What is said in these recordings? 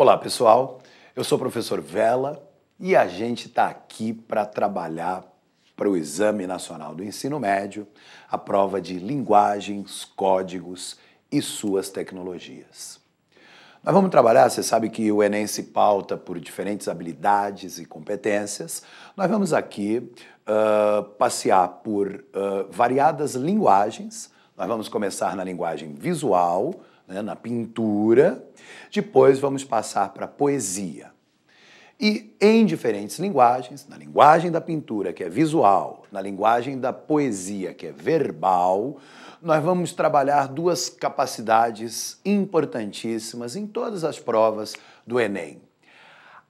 Olá, pessoal. Eu sou o professor Vela e a gente está aqui para trabalhar para o Exame Nacional do Ensino Médio, a prova de linguagens, códigos e suas tecnologias. Nós vamos trabalhar, você sabe que o Enem se pauta por diferentes habilidades e competências. Nós vamos aqui uh, passear por uh, variadas linguagens. Nós vamos começar na linguagem visual, né, na pintura. Depois vamos passar para a poesia. E em diferentes linguagens, na linguagem da pintura, que é visual, na linguagem da poesia, que é verbal, nós vamos trabalhar duas capacidades importantíssimas em todas as provas do Enem: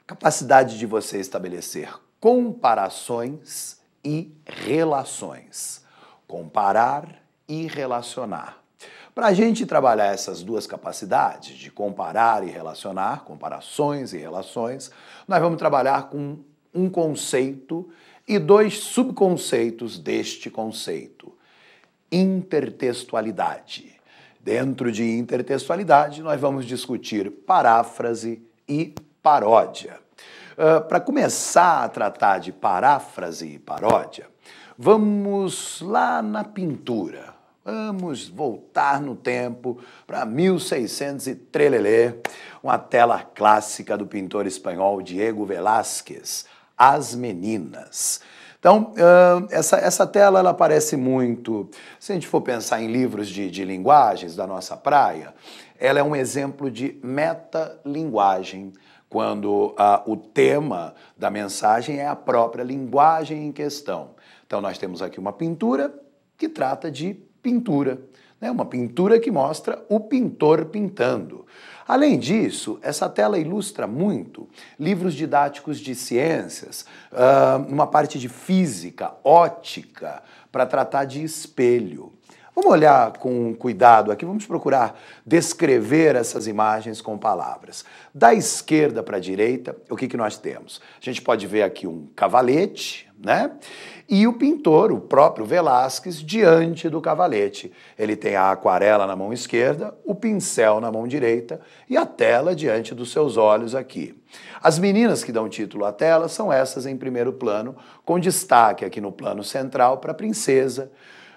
a capacidade de você estabelecer comparações e relações. Comparar e relacionar. Para a gente trabalhar essas duas capacidades de comparar e relacionar, comparações e relações, nós vamos trabalhar com um conceito e dois subconceitos deste conceito: intertextualidade. Dentro de intertextualidade, nós vamos discutir paráfrase e paródia. Uh, ah, Para começar a tratar de paráfrase e paródia, vamos lá na pintura. Vamos voltar no tempo para 1600 e trelelê, uma tela clássica do pintor espanhol Diego Velázquez, As Meninas. Então, essa, essa tela ela aparece muito, se a gente for pensar em livros de, de linguagens da nossa praia, ela é um exemplo de metalinguagem, quando o tema da mensagem é a própria linguagem em questão. Então, nós temos aqui uma pintura que trata de pintura. Né? Uma pintura que mostra o pintor pintando. Além disso, essa tela ilustra muito livros didáticos de ciências, ah, uma parte de física, ótica, para tratar de espelho. Vamos olhar com cuidado aqui, vamos procurar descrever essas imagens com palavras. Da esquerda para a direita, o que, que nós temos? A gente pode ver aqui um cavalete, né? E o pintor, o próprio Velázquez, diante do cavalete. Ele tem a aquarela na mão esquerda, o pincel na mão direita e a tela diante dos seus olhos aqui. As meninas que dão título à tela são essas em primeiro plano, com destaque aqui no plano central para a princesa,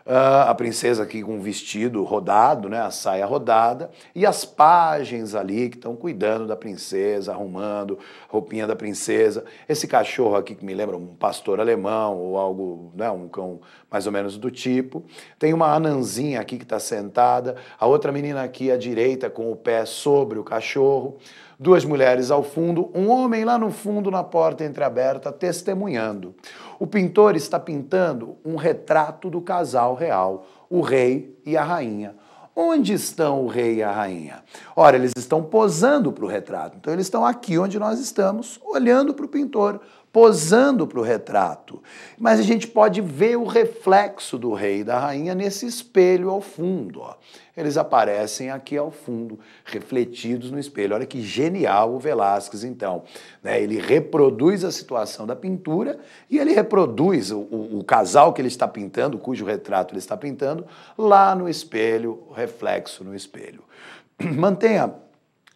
Uh, a princesa aqui com um vestido rodado, né, a saia rodada, e as pagens ali que estão cuidando da princesa, arrumando roupinha da princesa. Esse cachorro aqui que me lembra um pastor alemão ou algo, né, um cão mais ou menos do tipo. Tem uma ananzinha aqui que está sentada, a outra menina aqui à direita com o pé sobre o cachorro duas mulheres ao fundo, um homem lá no fundo na porta entreaberta testemunhando. O pintor está pintando um retrato do casal real, o rei e a rainha. Onde estão o rei e a rainha? Ora, eles estão posando para o retrato. Então, eles estão aqui onde nós estamos, olhando para o pintor, posando para o retrato. Mas a gente pode ver o reflexo do rei e da rainha nesse espelho ao fundo. Ó. Eles aparecem aqui ao fundo, refletidos no espelho. Olha que genial o Velázquez, então. Né? Ele reproduz a situação da pintura e ele reproduz o, o, o casal que ele está pintando, cujo retrato ele está pintando, lá no espelho, o reflexo no espelho. mantenha,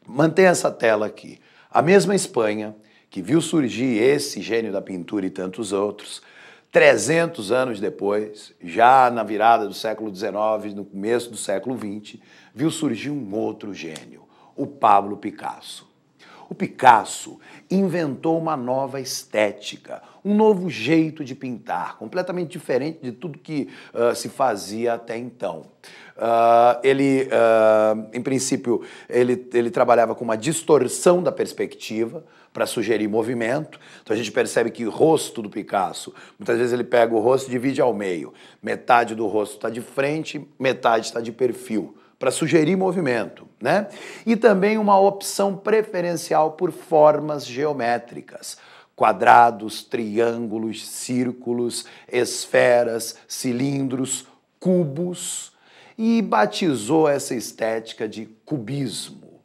mantenha essa tela aqui. A mesma Espanha, que viu surgir esse gênio da pintura e tantos outros, 300 anos depois, já na virada do século XIX, no começo do século XX, viu surgir um outro gênio, o Pablo Picasso. O Picasso inventou uma nova estética, um novo jeito de pintar, completamente diferente de tudo que uh, se fazia até então. Uh, ele, uh, em princípio, ele, ele trabalhava com uma distorção da perspectiva para sugerir movimento. Então a gente percebe que o rosto do Picasso, muitas vezes ele pega o rosto e divide ao meio. Metade do rosto está de frente, metade está de perfil para sugerir movimento, né? E também uma opção preferencial por formas geométricas quadrados, triângulos, círculos, esferas, cilindros, cubos e batizou essa estética de cubismo.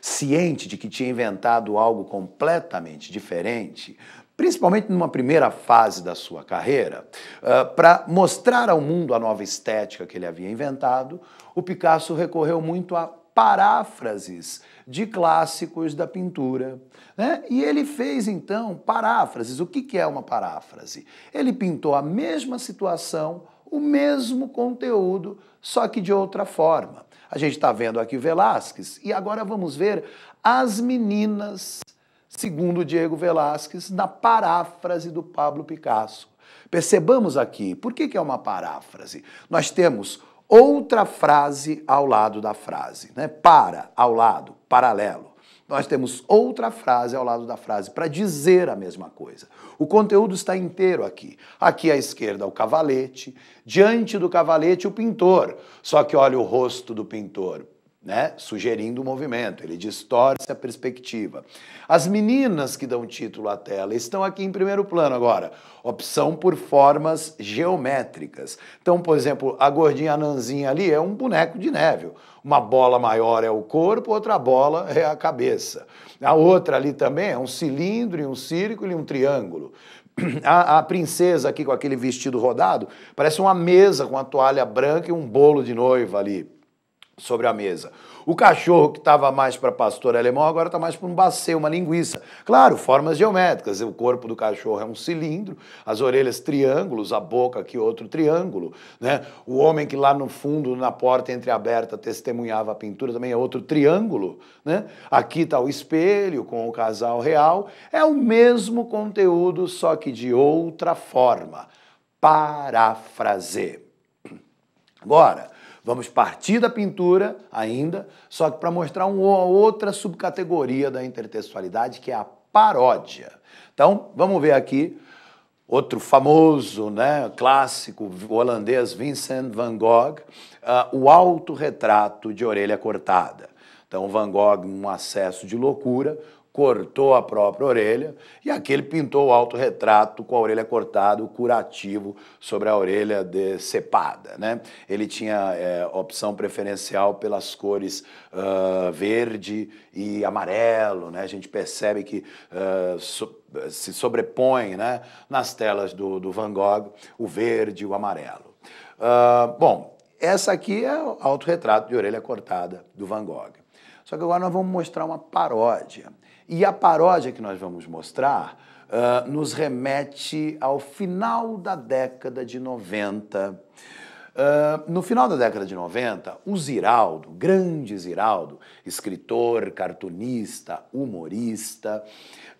Ciente de que tinha inventado algo completamente diferente, principalmente numa primeira fase da sua carreira, uh, ah, para mostrar ao mundo a nova estética que ele havia inventado, o Picasso recorreu muito à paráfrases de clássicos da pintura. Né? E ele fez então paráfrases. O que é uma paráfrase? Ele pintou a mesma situação, o mesmo conteúdo, só que de outra forma. A gente está vendo aqui Velázquez e agora vamos ver as meninas, segundo Diego Velázquez, na paráfrase do Pablo Picasso. Percebamos aqui, por que, que é uma paráfrase? Nós temos outra frase ao lado da frase, né? Para, ao lado, paralelo. Nós temos outra frase ao lado da frase para dizer a mesma coisa. O conteúdo está inteiro aqui. Aqui à esquerda o cavalete, diante do cavalete o pintor. Só que olha o rosto do pintor né, sugerindo o movimento, ele distorce a perspectiva. As meninas que dão título à tela estão aqui em primeiro plano agora, opção por formas geométricas. Então, por exemplo, a gordinha ananzinha ali é um boneco de neve. Uma bola maior é o corpo, outra bola é a cabeça. A outra ali também é um cilindro, e um círculo e um triângulo. A, a, princesa aqui com aquele vestido rodado parece uma mesa com a toalha branca e um bolo de noiva ali sobre a mesa. O cachorro que estava mais para pastor alemão agora está mais para um bacê, uma linguiça. Claro, formas geométricas. O corpo do cachorro é um cilindro, as orelhas triângulos, a boca aqui outro triângulo. Né? O homem que lá no fundo, na porta entreaberta, testemunhava a pintura também é outro triângulo. Né? Aqui está o espelho com o casal real. É o mesmo conteúdo, só que de outra forma. Parafraser. Agora, Vamos partir da pintura ainda, só que para mostrar uma outra subcategoria da intertextualidade, que é a paródia. Então, vamos ver aqui outro famoso, né, clássico holandês Vincent van Gogh, uh, o autorretrato de orelha cortada. Então, Van Gogh, num acesso de loucura, cortou a própria orelha e aquele pintou o autorretrato com a orelha cortada, o curativo sobre a orelha decepada. Né? Ele tinha é, opção preferencial pelas cores uh, verde e amarelo. Né? A gente percebe que uh, so se sobrepõe né, nas telas do, do Van Gogh o verde e o amarelo. Uh, bom, essa aqui é o autorretrato de orelha cortada do Van Gogh. Só que agora nós vamos mostrar uma paródia e a paródia que nós vamos mostrar uh, nos remete ao final da década de 90. Uh, ah, no final da década de 90, o Ziraldo, grande Ziraldo, escritor, cartunista, humorista,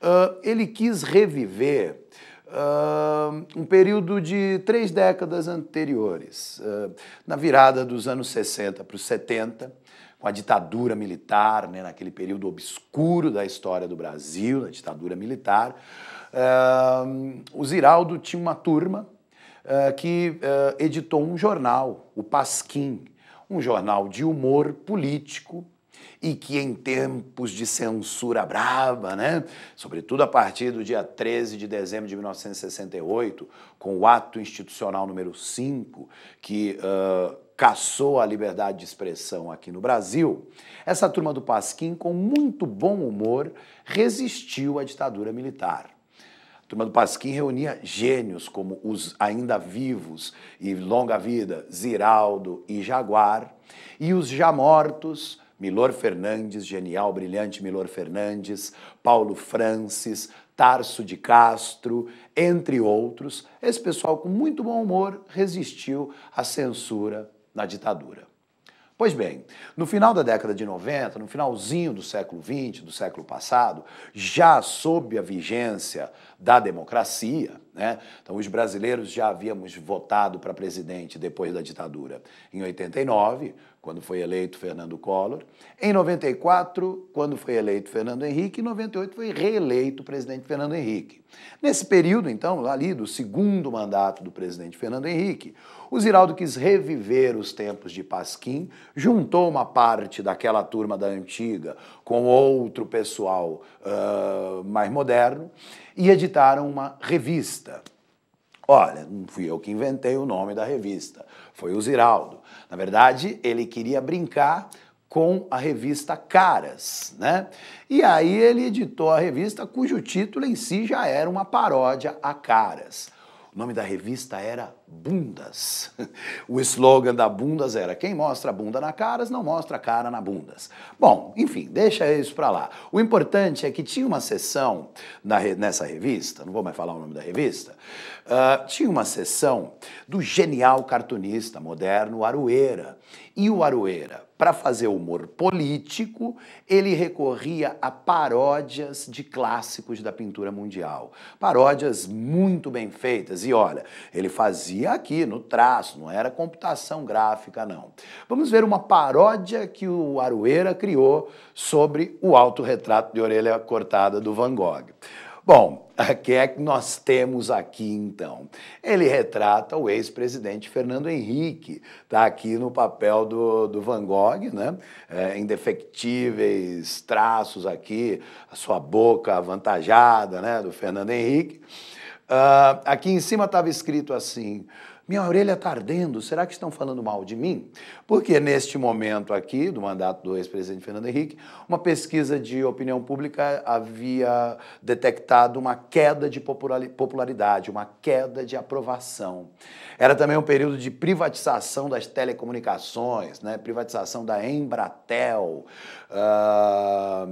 uh, ele quis reviver Uh, um período de três décadas anteriores. Uh, na virada dos anos 60 para os 70, com a ditadura militar, né, naquele período obscuro da história do Brasil, a ditadura militar. Uh, o Ziraldo tinha uma turma uh, que uh, editou um jornal, o Pasquim, um jornal de humor político e que em tempos de censura braba, né, sobretudo a partir do dia 13 de dezembro de 1968, com o ato institucional número 5, que caçou a liberdade de expressão aqui no Brasil, essa turma do Pasquim, com muito bom humor, resistiu à ditadura militar. A turma do Pasquim reunia gênios como os ainda vivos e longa vida Ziraldo e Jaguar, e os já mortos Milor Fernandes, genial, brilhante Milor Fernandes, Paulo Francis, Tarso de Castro, entre outros, esse pessoal com muito bom humor resistiu à censura na ditadura. Pois bem, no final da década de 90, no finalzinho do século 20, do século passado, já sob a vigência da democracia, né? então os brasileiros já havíamos votado para presidente depois da ditadura em 89, quando foi eleito Fernando Collor, em 94, quando foi eleito Fernando Henrique, em 98 foi reeleito o presidente Fernando Henrique. Nesse período, então, ali do segundo mandato do presidente Fernando Henrique, o Ziraldo quis reviver os tempos de Pasquim, juntou uma parte daquela turma da antiga com outro pessoal uh, mais moderno e editaram uma revista Olha, não fui eu que inventei o nome da revista, foi o Ziraldo. Na verdade, ele queria brincar com a revista Caras, né? E aí ele editou a revista cujo título em si já era uma paródia a Caras. O nome da revista era bundas. O slogan da bundas era: quem mostra a bunda na caras não mostra a cara na bundas. Bom, enfim, deixa isso para lá. O importante é que tinha uma sessão na, nessa revista, não vou mais falar o nome da revista, uh, tinha uma sessão do genial cartunista moderno Arueira. E o Arueira, para fazer humor político, ele recorria a paródias de clássicos da pintura mundial. Paródias muito bem feitas. E olha, ele fazia fazia aqui, no traço, não era computação gráfica, não. Vamos ver uma paródia que o Arueira criou sobre o autorretrato de orelha cortada do Van Gogh. Bom, o que é que nós temos aqui então? Ele retrata o ex-presidente Fernando Henrique, tá aqui no papel do, do Van Gogh, né? É, indefectíveis traços aqui, a sua boca avantajada né? do Fernando Henrique. Uh, aqui em cima estava escrito assim: minha orelha está ardendo, será que estão falando mal de mim? Porque neste momento aqui, do mandato do ex-presidente Fernando Henrique, uma pesquisa de opinião pública havia detectado uma queda de popularidade, uma queda de aprovação. Era também um período de privatização das telecomunicações, né? privatização da Embratel. Uh, ah,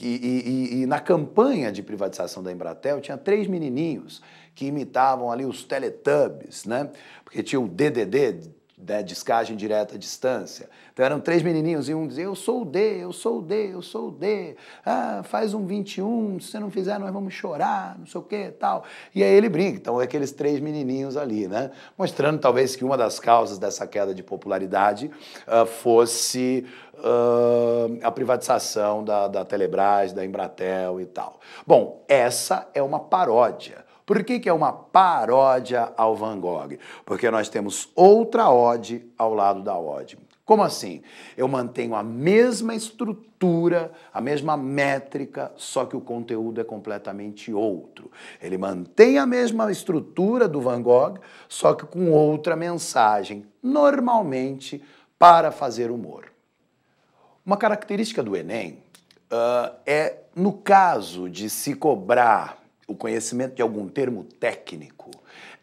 e, e, e, e na campanha de privatização da Embratel tinha três menininhos que imitavam ali os Teletubbies, né? Porque tinha o DDD, né, descagem direta à distância. Então eram três menininhos e um dizia: Eu sou o D, eu sou o D, eu sou o D, ah, faz um 21, se você não fizer nós vamos chorar, não sei o que tal. E aí ele brinca, então é aqueles três menininhos ali, né? Mostrando talvez que uma das causas dessa queda de popularidade uh, fosse uh, a privatização da, da Telebrás, da Embratel e tal. Bom, essa é uma paródia por que, que é uma paródia ao Van Gogh? Porque nós temos outra ode ao lado da ode. Como assim? Eu mantenho a mesma estrutura, a mesma métrica, só que o conteúdo é completamente outro. Ele mantém a mesma estrutura do Van Gogh, só que com outra mensagem, normalmente para fazer humor. Uma característica do Enem uh, é, no caso de se cobrar o conhecimento de algum termo técnico,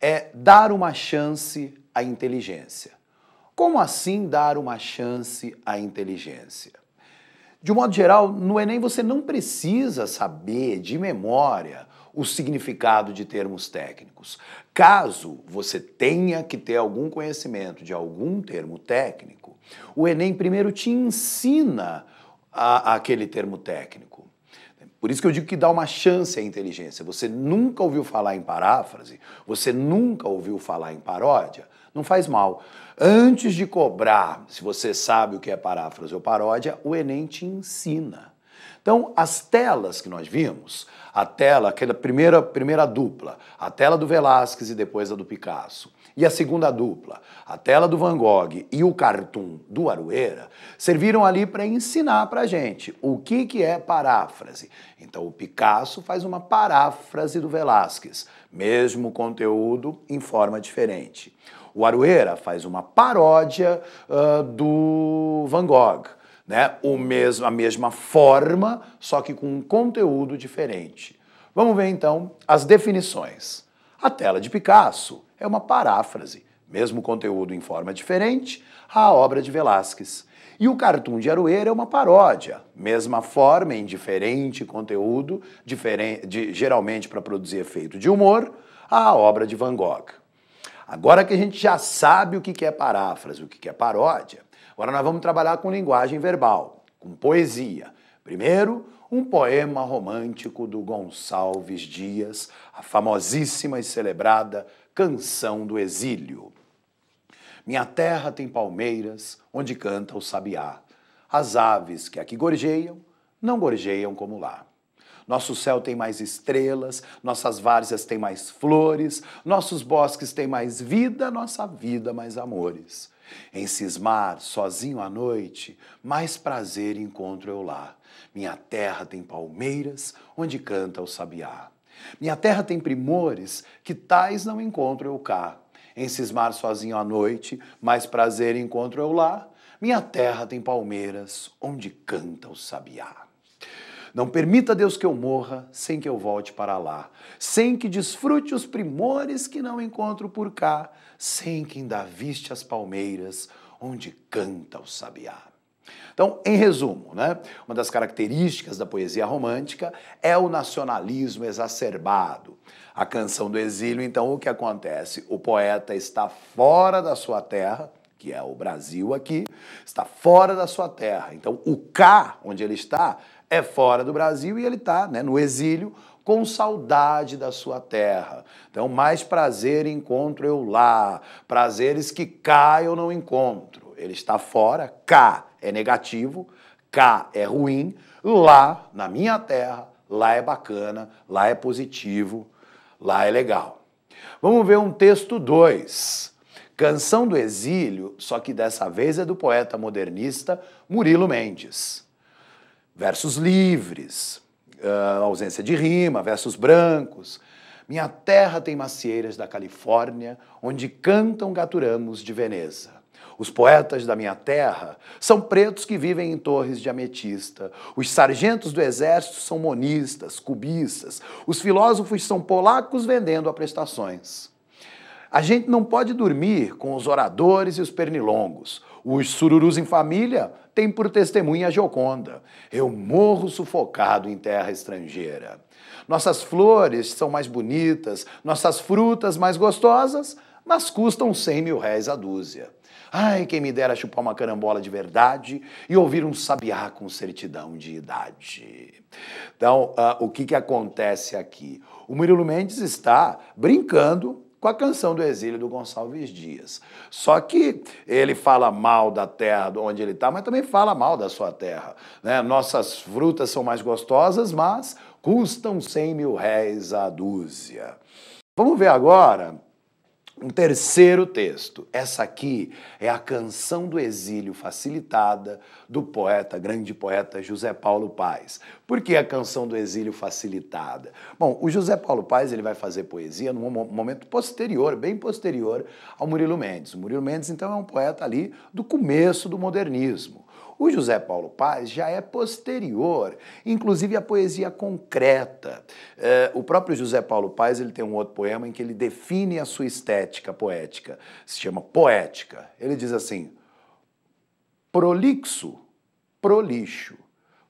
é dar uma chance à inteligência. Como assim dar uma chance à inteligência? De um modo geral, no Enem é você não precisa saber de memória o significado de termos técnicos. Caso você tenha que ter algum conhecimento de algum termo técnico, o Enem primeiro te ensina a, aquele termo técnico. Por isso que eu digo que dá uma chance à inteligência. Você nunca ouviu falar em paráfrase, você nunca ouviu falar em paródia, não faz mal. Antes de cobrar, se você sabe o que é paráfrase ou paródia, o Enem te ensina. Então, as telas que nós vimos, a tela, aquela primeira, primeira dupla, a tela do Velázquez e depois a do Picasso, e a segunda dupla, a tela do Van Gogh e o cartoon do Arueira, serviram ali para ensinar para a gente o que, que é paráfrase. Então o Picasso faz uma paráfrase do Velázquez, mesmo conteúdo em forma diferente. O Arueira faz uma paródia uh, do Van Gogh. Né? O mesmo, a mesma forma, só que com um conteúdo diferente. Vamos ver então as definições. A tela de Picasso é uma paráfrase, mesmo conteúdo em forma diferente, à obra de Velázquez. E o cartoon de Aroeira é uma paródia, mesma forma em diferente conteúdo, diferente, de, geralmente para produzir efeito de humor, à obra de Van Gogh. Agora que a gente já sabe o que é paráfrase, o que é paródia, agora nós vamos trabalhar com linguagem verbal, com poesia. Primeiro, um poema romântico do Gonçalves Dias, a famosíssima e celebrada Canção do Exílio. Minha terra tem palmeiras onde canta o sabiá. As aves que aqui gorjeiam não gorjeiam como lá. Nosso céu tem mais estrelas, nossas várzeas têm mais flores, nossos bosques têm mais vida, nossa vida mais amores. Em cismar, sozinho à noite, mais prazer encontro eu lá. Minha terra tem palmeiras onde canta o sabiá. Minha terra tem primores que tais não encontro eu cá. Em cismar sozinho à noite, mais prazer encontro eu lá. Minha terra tem palmeiras onde canta o sabiá. Não permita, Deus, que eu morra sem que eu volte para lá, sem que desfrute os primores que não encontro por cá, sem que ainda viste as palmeiras onde canta o sabiá. Então, em resumo, né, uma das características da poesia romântica é o nacionalismo exacerbado. A canção do exílio, então, o que acontece? O poeta está fora da sua terra, que é o Brasil aqui, está fora da sua terra. Então, o cá, onde ele está, é fora do Brasil e ele está né, no exílio com saudade da sua terra. Então, mais prazer encontro eu lá, prazeres que cá eu não encontro. Ele está fora, cá é negativo, cá é ruim, lá, na minha terra, lá é bacana, lá é positivo, lá é legal. Vamos ver um texto 2. Canção do Exílio, só que dessa vez é do poeta modernista Murilo Mendes. Versos livres, uh, ausência de rima, versos brancos. Minha terra tem macieiras da Califórnia, onde cantam gaturamos de Veneza. Os poetas da minha terra são pretos que vivem em torres de ametista. Os sargentos do exército são monistas, cubistas. Os filósofos são polacos vendendo a prestações. A gente não pode dormir com os oradores e os pernilongos. Os sururus em família têm por testemunha a Joconda. Eu morro sufocado em terra estrangeira. Nossas flores são mais bonitas, nossas frutas mais gostosas, mas custam 100 mil réis a dúzia. Ai, quem me dera chupar uma carambola de verdade e ouvir um sabiá com certidão de idade. Então, uh, o que, que acontece aqui? O Murilo Mendes está brincando com a canção do exílio do Gonçalves Dias. Só que ele fala mal da terra onde ele está, mas também fala mal da sua terra. Né? Nossas frutas são mais gostosas, mas custam 100 mil réis a dúzia. Vamos ver agora um terceiro texto, essa aqui é a canção do exílio facilitada do poeta, grande poeta José Paulo Paz. Por que a canção do exílio facilitada? Bom, o José Paulo Paz ele vai fazer poesia num momento posterior, bem posterior ao Murilo Mendes. O Murilo Mendes então é um poeta ali do começo do modernismo. O José Paulo Paz já é posterior, inclusive a poesia concreta. É, o próprio José Paulo Paz ele tem um outro poema em que ele define a sua estética poética. Se chama Poética. Ele diz assim: prolixo, prolixo,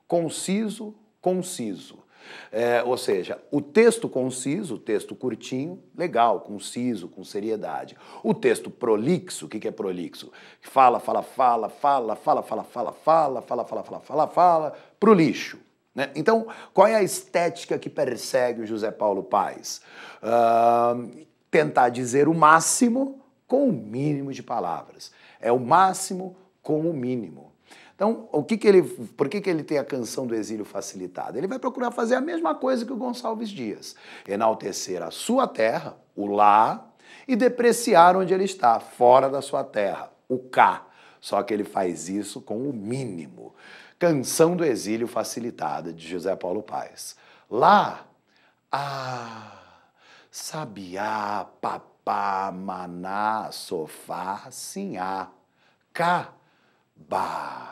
conciso, conciso, é, ou seja, o texto conciso, o texto curtinho, legal, conciso, com seriedade. O texto prolixo, o que, que é prolixo? Fala, fala, fala, fala, fala, fala, fala, fala, fala, fala, fala, fala, fala, pro lixo. Né? Então, qual é a estética que persegue o José Paulo Paes? Uh, tentar dizer o máximo com o mínimo de palavras. É o máximo com o mínimo. Então, o que que ele, por que, que ele tem a canção do exílio facilitada? Ele vai procurar fazer a mesma coisa que o Gonçalves Dias: enaltecer a sua terra, o lá, e depreciar onde ele está, fora da sua terra, o cá. Só que ele faz isso com o mínimo. Canção do Exílio Facilitada, de José Paulo Paes. Lá, ah, sabiá, papá, maná, sofá, ah, Cá, bah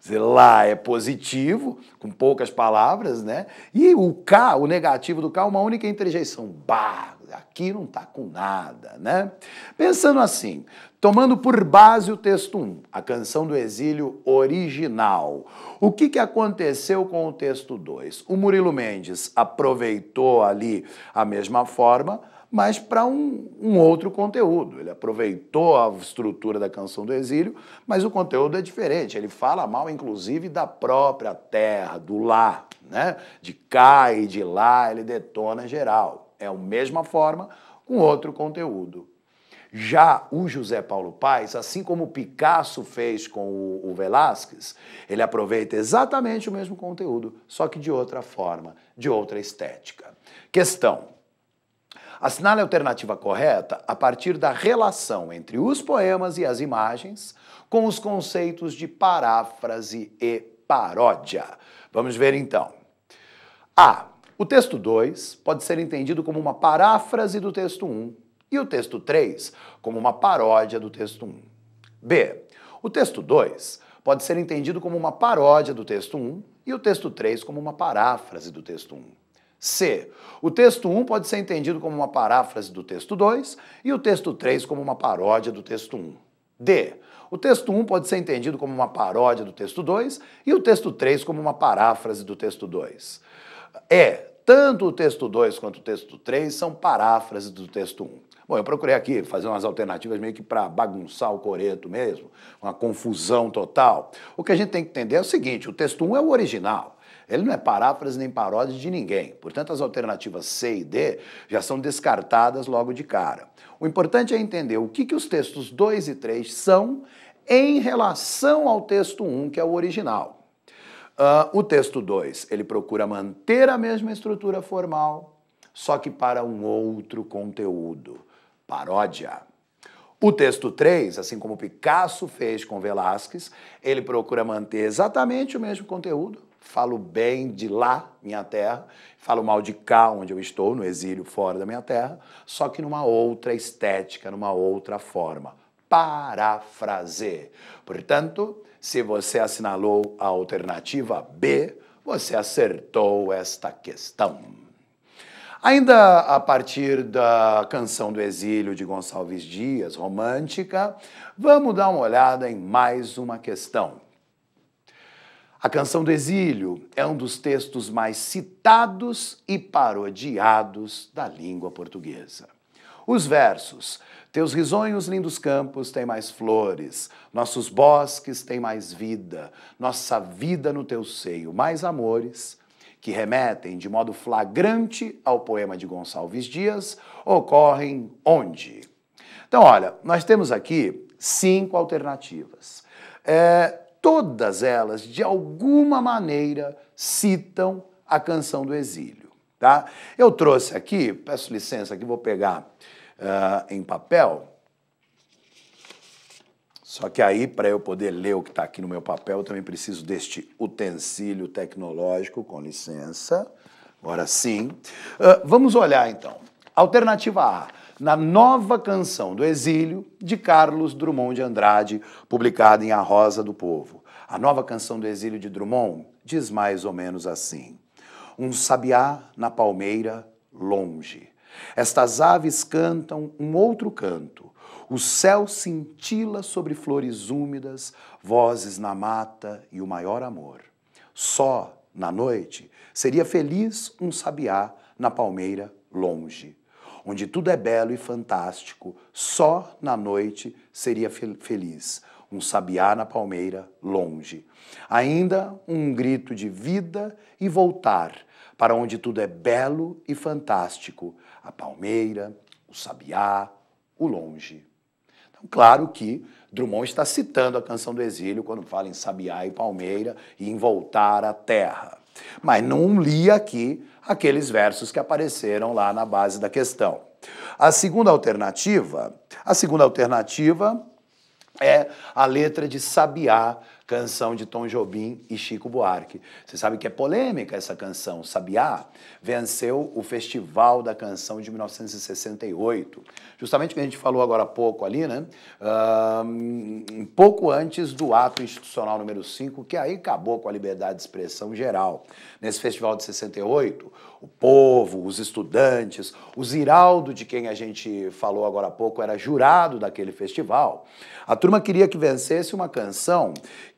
dizer, lá é positivo, com poucas palavras, né? E o K, o negativo do K, uma única interjeição. Bah, aqui não está com nada, né? Pensando assim, tomando por base o texto 1, a canção do exílio original, o que, que aconteceu com o texto 2? O Murilo Mendes aproveitou ali a mesma forma, mas para um, um, outro conteúdo. Ele aproveitou a estrutura da canção do exílio, mas o conteúdo é diferente. Ele fala mal, inclusive, da própria terra, do lá, né? De cá e de lá, ele detona geral. É a mesma forma com outro conteúdo. Já o José Paulo Paes, assim como o Picasso fez com o, o Velázquez, ele aproveita exatamente o mesmo conteúdo, só que de outra forma, de outra estética. Questão: Assinale a alternativa correta a partir da relação entre os poemas e as imagens com os conceitos de paráfrase e paródia. Vamos ver então. A. O texto 2 pode ser entendido como uma paráfrase do texto 1 um, e o texto 3 como uma paródia do texto 1. Um. B. O texto 2 pode ser entendido como uma paródia do texto 1 um, e o texto 3 como uma paráfrase do texto 1. C. O texto 1 pode ser entendido como uma paráfrase do texto 2 e o texto 3 como uma paródia do texto 1. D. O texto 1 pode ser entendido como uma paródia do texto 2 e o texto 3 como uma paráfrase do texto 2. E. É, tanto o texto 2 quanto o texto 3 são paráfrases do texto 1. Bom, eu procurei aqui fazer umas alternativas meio que para bagunçar o coreto mesmo, uma confusão total. O que a gente tem que entender é o seguinte: o texto 1 é o original. Ele não é paráfrase nem paródia de ninguém. Portanto, as alternativas C e D já são descartadas logo de cara. O importante é entender o que, que os textos 2 e 3 são em relação ao texto 1, um, que é o original. Uh, o texto 2, ele procura manter a mesma estrutura formal, só que para um outro conteúdo, paródia. O texto 3, assim como Picasso fez com Velázquez, ele procura manter exatamente o mesmo conteúdo, falo bem de lá, minha terra, falo mal de cá, onde eu estou, no exílio, fora da minha terra, só que numa outra estética, numa outra forma. Parafraser. Portanto, se você assinalou a alternativa B, você acertou esta questão. Ainda a partir da canção do exílio de Gonçalves Dias, romântica, vamos dar uma olhada em mais uma questão. A Canção do Exílio é um dos textos mais citados e parodiados da língua portuguesa. Os versos Teus risonhos lindos campos têm mais flores, nossos bosques têm mais vida, nossa vida no teu seio mais amores, que remetem de modo flagrante ao poema de Gonçalves Dias, ocorrem onde? Então, olha, nós temos aqui cinco alternativas. É, todas elas, de alguma maneira, citam a canção do exílio. Tá? Eu trouxe aqui, peço licença que vou pegar uh, em papel, só que aí, para eu poder ler o que está aqui no meu papel, eu também preciso deste utensílio tecnológico, com licença. Agora sim. Uh, vamos olhar então. Alternativa A na nova canção do exílio de Carlos Drummond de Andrade, publicada em A Rosa do Povo. A nova canção do exílio de Drummond diz mais ou menos assim: Um sabiá na palmeira, longe. Estas aves cantam um outro canto. O céu cintila sobre flores úmidas, vozes na mata e o maior amor. Só na noite seria feliz um sabiá na palmeira longe onde tudo é belo e fantástico, só na noite seria fel feliz. Um sabiá na palmeira, longe. Ainda um grito de vida e voltar para onde tudo é belo e fantástico. A palmeira, o sabiá, o longe. Então, claro que Drummond está citando a canção do exílio quando fala em sabiá e palmeira e em voltar à terra. Mas não li aqui aqueles versos que apareceram lá na base da questão. A segunda alternativa, a segunda alternativa é a letra de Sabiá canção de Tom Jobim e Chico Buarque. Você sabe que é polêmica essa canção, Sabiá venceu o Festival da Canção de 1968. Justamente o que a gente falou agora há pouco ali, né? Um pouco antes do ato institucional número 5, que aí acabou com a liberdade de expressão geral. Nesse festival de 68, o povo, os estudantes. O Ziraldo, de quem a gente falou agora há pouco, era jurado daquele festival. A turma queria que vencesse uma canção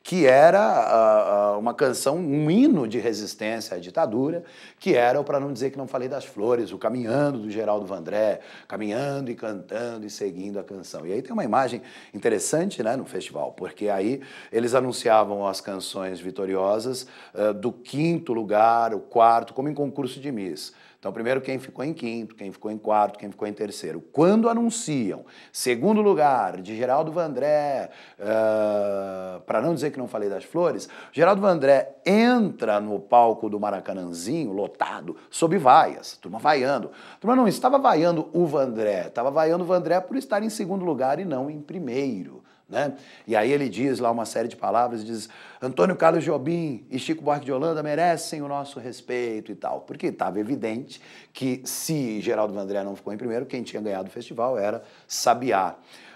que era uh, uma canção, um hino de resistência à ditadura, que era, para não dizer que não falei das flores, o Caminhando do Geraldo Vandré, caminhando e cantando e seguindo a canção. E aí tem uma imagem interessante né, no festival, porque aí eles anunciavam as canções vitoriosas uh, do quinto lugar, o quarto, como em concurso de primeiro. Então, primeiro quem ficou em quinto, quem ficou em quarto, quem ficou em terceiro. Quando anunciam segundo lugar de Geraldo Vandré, uh, ah, para não dizer que não falei das flores, Geraldo Vandré entra no palco do Maracanãzinho, lotado, sob vaias, turma vaiando. Turma não estava vaiando o Vandré, estava vaiando o Vandré por estar em segundo lugar e não em primeiro. Né? E aí ele diz lá uma série de palavras, diz Antônio Carlos Jobim e Chico Buarque de Holanda merecem o nosso respeito e tal, porque estava evidente que se Geraldo Vandré não ficou em primeiro, quem tinha ganhado o festival era Sabiá.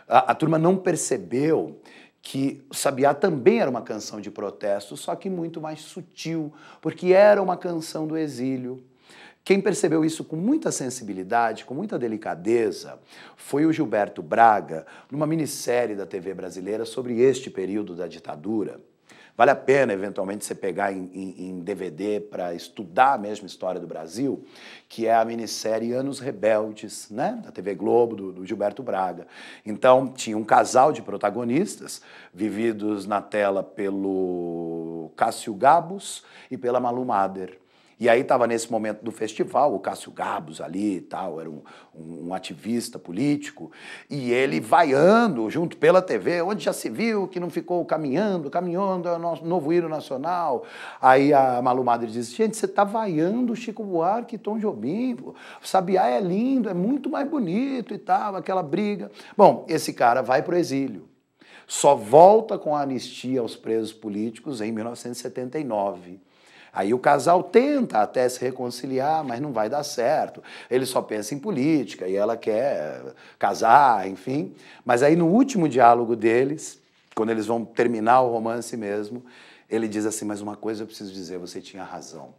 A, a turma não percebeu que Sabiá também era uma canção de protesto, só que muito mais sutil, porque era uma canção do exílio, quem percebeu isso com muita sensibilidade, com muita delicadeza, foi o Gilberto Braga, numa minissérie da TV brasileira sobre este período da ditadura. Vale a pena, eventualmente, você pegar em, em, em DVD para estudar a mesma história do Brasil, que é a minissérie Anos Rebeldes, né? da TV Globo, do, do Gilberto Braga. Então, tinha um casal de protagonistas, vividos na tela pelo Cássio Gabos e pela Malu Mader. E aí estava nesse momento do festival, o Cássio Gabos ali e tal, era um, um, um, ativista político, e ele vaiando junto pela TV, onde já se viu que não ficou caminhando, caminhando, é o nosso novo hino nacional. Aí a Malu Madre disse, gente, você está vaiando Chico Buarque e Tom Jobim, pô. Sabiá é lindo, é muito mais bonito e tal, aquela briga. Bom, esse cara vai para o exílio. Só volta com a anistia aos presos políticos em 1979 Aí o casal tenta até se reconciliar, mas não vai dar certo. Ele só pensa em política e ela quer casar, enfim. Mas aí no último diálogo deles, quando eles vão terminar o romance mesmo, ele diz assim: Mas uma coisa eu preciso dizer, você tinha razão.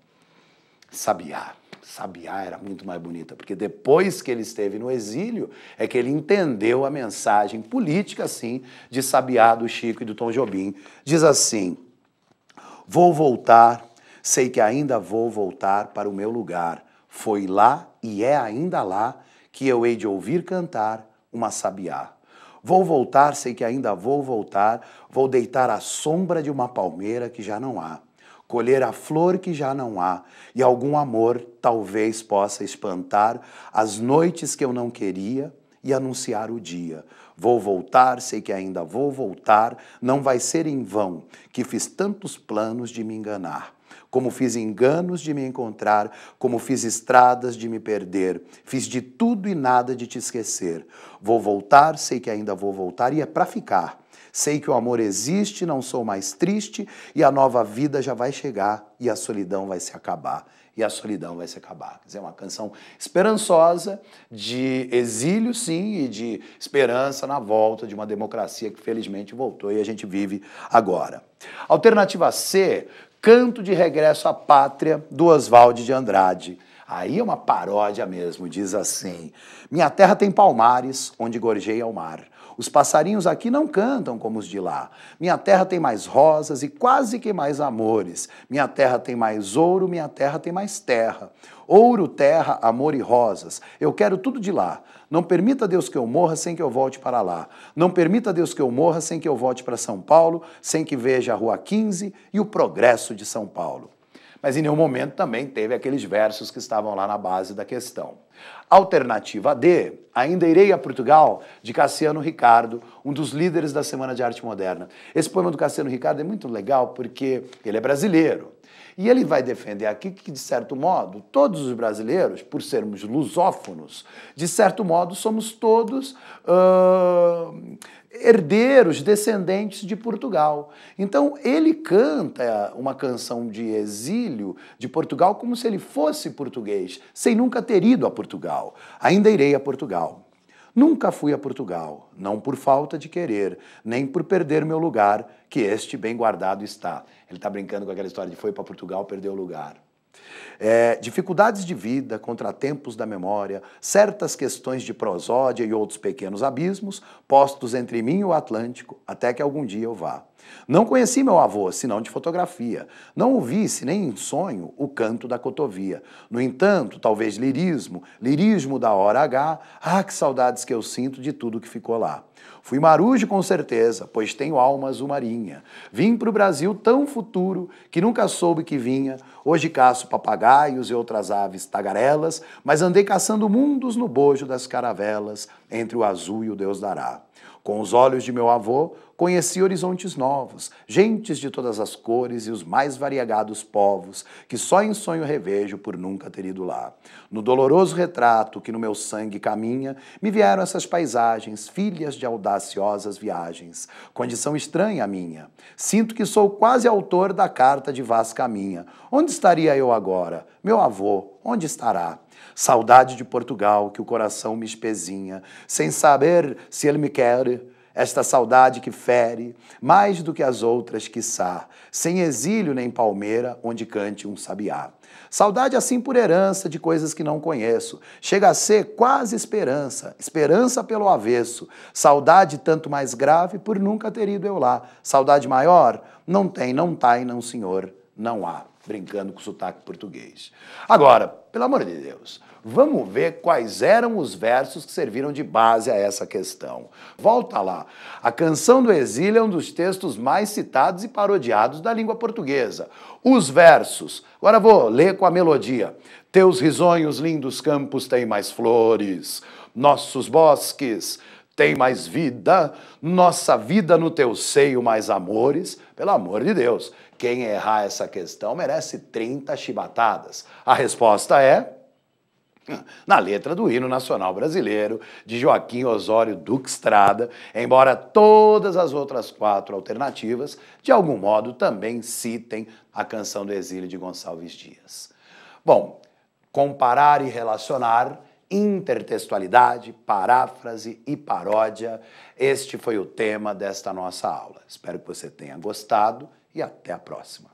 Sabiá. Sabiá era muito mais bonita, porque depois que ele esteve no exílio é que ele entendeu a mensagem política, assim, de Sabiá, do Chico e do Tom Jobim. Diz assim: Vou voltar Sei que ainda vou voltar para o meu lugar. Foi lá e é ainda lá que eu hei de ouvir cantar uma sabiá. Vou voltar, sei que ainda vou voltar, vou deitar a sombra de uma palmeira que já não há, colher a flor que já não há, e algum amor talvez possa espantar as noites que eu não queria e anunciar o dia. Vou voltar, sei que ainda vou voltar, não vai ser em vão que fiz tantos planos de me enganar como fiz enganos de me encontrar, como fiz estradas de me perder, fiz de tudo e nada de te esquecer. Vou voltar, sei que ainda vou voltar e é para ficar. Sei que o amor existe, não sou mais triste e a nova vida já vai chegar e a solidão vai se acabar. E a solidão vai se acabar. Quer dizer, uma canção esperançosa, de exílio, sim, e de esperança na volta de uma democracia que felizmente voltou e a gente vive agora. Alternativa C, Canto de Regresso à Pátria, do Oswald de Andrade. Aí é uma paródia mesmo, diz assim: Minha terra tem palmares, onde gorjeia o mar. Os passarinhos aqui não cantam como os de lá. Minha terra tem mais rosas e quase que mais amores. Minha terra tem mais ouro, minha terra tem mais terra. Ouro, terra, amor e rosas. Eu quero tudo de lá. Não permita Deus que eu morra sem que eu volte para lá. Não permita Deus que eu morra sem que eu volte para São Paulo, sem que veja a Rua 15 e o progresso de São Paulo. Mas em nenhum momento também teve aqueles versos que estavam lá na base da questão. Alternativa D, ainda irei a Portugal, de Cassiano Ricardo, um dos líderes da Semana de Arte Moderna. Esse poema do Cassiano Ricardo é muito legal porque ele é brasileiro. E ele vai defender aqui que, de certo modo, todos os brasileiros, por sermos lusófonos, de certo modo somos todos uh, herdeiros, descendentes de Portugal. Então ele canta uma canção de exílio de Portugal como se ele fosse português, sem nunca ter ido a Portugal. Ainda irei a Portugal. Nunca fui a Portugal, não por falta de querer, nem por perder meu lugar, que este bem guardado está. Ele está brincando com aquela história de foi para Portugal, perdeu o lugar. É, dificuldades de vida, contratempos da memória, certas questões de prosódia e outros pequenos abismos postos entre mim e o Atlântico, até que algum dia eu vá. Não conheci meu avô, senão de fotografia. Não ouvisse, nem em sonho, o canto da cotovia. No entanto, talvez lirismo, lirismo da hora H, ah, que saudades que eu sinto de tudo que ficou lá. Fui marujo com certeza, pois tenho alma azul marinha. Vim para o Brasil tão futuro que nunca soube que vinha. Hoje caço papagaios e outras aves tagarelas, mas andei caçando mundos no bojo das caravelas, entre o azul e o Deus dará. Com os olhos de meu avô, conheci horizontes novos, gentes de todas as cores e os mais variegados povos, que só em sonho revejo por nunca ter ido lá. No doloroso retrato que no meu sangue caminha, me vieram essas paisagens, filhas de audaciosas viagens, condição estranha minha. Sinto que sou quase autor da carta de Vasca minha. Onde estaria eu agora? Meu avô, onde estará? Saudade de Portugal, que o coração me espezinha, sem saber se ele me quer, esta saudade que fere, mais do que as outras, quiçá, sem exílio nem palmeira, onde cante um sabiá. Saudade assim por herança de coisas que não conheço, chega a ser quase esperança, esperança pelo avesso, saudade tanto mais grave por nunca ter ido eu lá, saudade maior, não tem, não tá e não senhor, não há brincando com sotaque português. Agora, pelo amor de Deus, vamos ver quais eram os versos que serviram de base a essa questão. Volta lá. A Canção do Exílio é um dos textos mais citados e parodiados da língua portuguesa. Os versos. Agora vou ler com a melodia. Teus risonhos lindos campos têm mais flores, nossos bosques têm mais vida, nossa vida no teu seio mais amores. Pelo amor de Deus, quem errar essa questão merece 30 chibatadas. A resposta é na letra do hino nacional brasileiro de Joaquim Osório Duque Estrada, embora todas as outras quatro alternativas de algum modo também citem a canção do exílio de Gonçalves Dias. Bom, comparar e relacionar intertextualidade, paráfrase e paródia. Este foi o tema desta nossa aula. Espero que você tenha gostado e até a próxima.